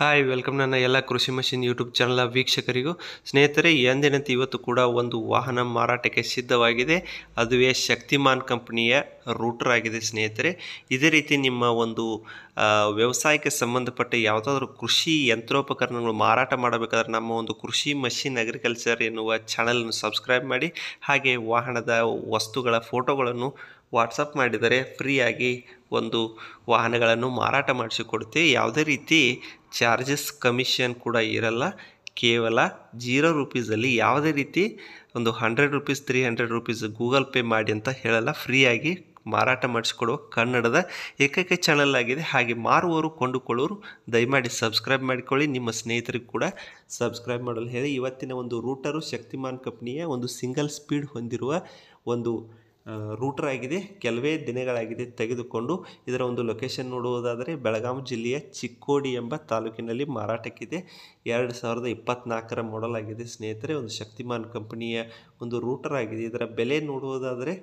hi welcome ನನ್ನ ಎಲ್ಲ ಕೃಷಿ ಮಷಿನ್ ಯೂಟ್ಯೂಬ್ ಚಾನಲ್ನ ವೀಕ್ಷಕರಿಗೂ ಸ್ನೇಹಿತರೆ ಎಂದಿನಂತೆ ಇವತ್ತು ಕೂಡ ಒಂದು ವಾಹನ ಮಾರಾಟಕ್ಕೆ ಸಿದ್ಧವಾಗಿದೆ ಅದುವೇ ಶಕ್ತಿಮಾನ್ ಕಂಪನಿಯ ರೂಟರ್ ಆಗಿದೆ ಸ್ನೇಹಿತರೆ ಇದೇ ರೀತಿ ನಿಮ್ಮ ಒಂದು ವ್ಯವಸಾಯಕ್ಕೆ ಸಂಬಂಧಪಟ್ಟ ಯಾವುದಾದ್ರೂ ಕೃಷಿ ಯಂತ್ರೋಪಕರಣಗಳು ಮಾರಾಟ ಮಾಡಬೇಕಾದ್ರೆ ನಮ್ಮ ಒಂದು ಕೃಷಿ ಮಷಿನ್ ಅಗ್ರಿಕಲ್ಚರ್ ಎನ್ನುವ ಚಾನಲನ್ನು ಸಬ್ಸ್ಕ್ರೈಬ್ ಮಾಡಿ ಹಾಗೆ ವಾಹನದ ವಸ್ತುಗಳ ಫೋಟೋಗಳನ್ನು ವಾಟ್ಸಪ್ ಮಾಡಿದರೆ ಫ್ರೀಯಾಗಿ ಒಂದು ವಾಹನಗಳನ್ನು ಮಾರಾಟ ಮಾಡಿಸಿಕೊಡುತ್ತೆ ಯಾವುದೇ ರೀತಿ ಚಾರ್ಜಸ್ ಕಮಿಷನ್ ಕೂಡ ಇರಲ್ಲ ಕೇವಲ ಜೀರೋ ರುಪೀಸಲ್ಲಿ ಯಾವುದೇ ರೀತಿ ಒಂದು hundred rupees three hundred rupees Google Pay ಮಾಡಿ ಅಂತ ಹೇಳಲ್ಲ ಫ್ರೀಯಾಗಿ ಮಾರಾಟ ಮಾಡಿಸಿಕೊಡುವ ಕನ್ನಡದ ಏಕೈಕ ಚಾನಲ್ ಆಗಿದೆ ಹಾಗೆ ಮಾರುವವರು ಕೊಂಡುಕೊಳ್ಳೋರು ದಯಮಾಡಿ ಸಬ್ಸ್ಕ್ರೈಬ್ ಮಾಡಿಕೊಳ್ಳಿ ನಿಮ್ಮ ಸ್ನೇಹಿತರಿಗೂ ಕೂಡ ಸಬ್ಸ್ಕ್ರೈಬ್ ಮಾಡಲು ಹೇಳಿ ಇವತ್ತಿನ ಒಂದು ರೂಟರು ಶಕ್ತಿಮಾನ್ ಕಂಪ್ನಿಯ ಒಂದು ಸಿಂಗಲ್ ಸ್ಪೀಡ್ ಹೊಂದಿರುವ ಒಂದು ರೂಟರ್ ಆಗಿದೆ ಕೆಲವೇ ದಿನಗಳಾಗಿದೆ ತೆಗೆದುಕೊಂಡು ಇದರ ಒಂದು ಲೊಕೇಶನ್ ನೋಡುವುದಾದರೆ ಬೆಳಗಾವಿ ಜಿಲ್ಲೆಯ ಚಿಕ್ಕೋಡಿ ಎಂಬ ತಾಲೂಕಿನಲ್ಲಿ ಮಾರಾಟಕ್ಕಿದೆ ಎರಡು ಸಾವಿರದ ಇಪ್ಪತ್ತ್ನಾಲ್ಕರ ಮಾಡಲ್ ಆಗಿದೆ ಸ್ನೇಹಿತರೆ ಒಂದು ಶಕ್ತಿಮಾನ್ ಕಂಪನಿಯ ಒಂದು ರೂಟರ್ ಆಗಿದೆ ಇದರ ಬೆಲೆ ನೋಡುವುದಾದರೆ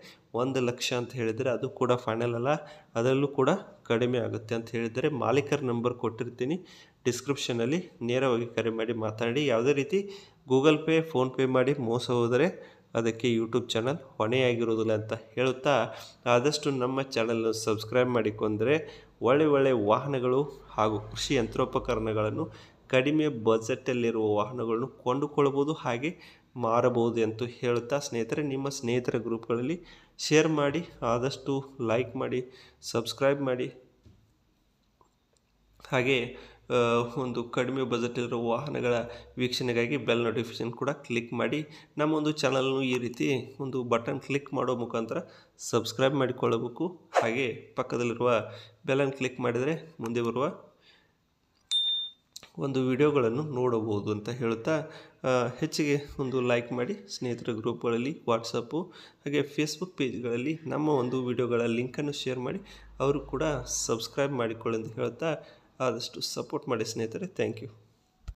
ಒಂದು ಲಕ್ಷ ಅಂತ ಹೇಳಿದರೆ ಅದು ಕೂಡ ಫೈನಲ್ ಅಲ್ಲ ಅದರಲ್ಲೂ ಕೂಡ ಕಡಿಮೆ ಆಗುತ್ತೆ ಅಂತ ಹೇಳಿದರೆ ಮಾಲೀಕರ ನಂಬರ್ ಕೊಟ್ಟಿರ್ತೀನಿ ಡಿಸ್ಕ್ರಿಪ್ಷನಲ್ಲಿ ನೇರವಾಗಿ ಕರೆ ಮಾಡಿ ಮಾತಾಡಿ ಯಾವುದೇ ರೀತಿ ಗೂಗಲ್ ಪೇ ಫೋನ್ಪೇ ಮಾಡಿ ಮೋಸ ಹೋದರೆ ಅದಕ್ಕೆ ಯೂಟ್ಯೂಬ್ ಚಾನಲ್ ಹೊಣೆಯಾಗಿರೋದಿಲ್ಲ ಅಂತ ಹೇಳುತ್ತಾ ಆದಷ್ಟು ನಮ್ಮ ಚಾನಲ್ ಸಬ್ಸ್ಕ್ರೈಬ್ ಮಾಡಿಕೊಂಡರೆ ಒಳ್ಳೆ ಒಳ್ಳೆ ವಾಹನಗಳು ಹಾಗೂ ಕೃಷಿ ಯಂತ್ರೋಪಕರಣಗಳನ್ನು ಕಡಿಮೆ ಬಜೆಟಲ್ಲಿರುವ ವಾಹನಗಳನ್ನು ಕೊಂಡುಕೊಳ್ಳಬಹುದು ಹಾಗೆ ಮಾರಬಹುದು ಎಂದು ಹೇಳುತ್ತಾ ಸ್ನೇಹಿತರೆ ನಿಮ್ಮ ಸ್ನೇಹಿತರ ಗ್ರೂಪ್ಗಳಲ್ಲಿ ಶೇರ್ ಮಾಡಿ ಆದಷ್ಟು ಲೈಕ್ ಮಾಡಿ ಸಬ್ಸ್ಕ್ರೈಬ್ ಮಾಡಿ ಹಾಗೆ ಒಂದು ಕಡಿಮೆ ಬಜೆಟಲ್ಲಿರೋ ವಾಹನಗಳ ವೀಕ್ಷಣೆಗಾಗಿ ಬೆಲ್ ನೋಟಿಫಿಕೇಷನ್ ಕೂಡ ಕ್ಲಿಕ್ ಮಾಡಿ ನಮ್ಮ ಒಂದು ಚಾನಲ್ನು ಈ ರೀತಿ ಒಂದು ಬಟನ್ ಕ್ಲಿಕ್ ಮಾಡೋ ಮುಖಾಂತರ ಸಬ್ಸ್ಕ್ರೈಬ್ ಮಾಡಿಕೊಳ್ಳಬೇಕು ಹಾಗೆ ಪಕ್ಕದಲ್ಲಿರುವ ಬೆಲನ್ನು ಕ್ಲಿಕ್ ಮಾಡಿದರೆ ಮುಂದೆ ಬರುವ ಒಂದು ವಿಡಿಯೋಗಳನ್ನು ನೋಡಬಹುದು ಅಂತ ಹೇಳುತ್ತಾ ಹೆಚ್ಚಿಗೆ ಒಂದು ಲೈಕ್ ಮಾಡಿ ಸ್ನೇಹಿತರ ಗ್ರೂಪ್ಗಳಲ್ಲಿ ವಾಟ್ಸಪ್ಪು ಹಾಗೆ ಫೇಸ್ಬುಕ್ ಪೇಜ್ಗಳಲ್ಲಿ ನಮ್ಮ ಒಂದು ವಿಡಿಯೋಗಳ ಲಿಂಕನ್ನು ಶೇರ್ ಮಾಡಿ ಅವರು ಕೂಡ ಸಬ್ಸ್ಕ್ರೈಬ್ ಮಾಡಿಕೊಳ್ಳಿ ಅಂತ ಹೇಳ್ತಾ ಆದಷ್ಟು ಸಪೋರ್ಟ್ ಮಾಡಿ ಸ್ನೇಹಿತರೆ ಥ್ಯಾಂಕ್ ಯು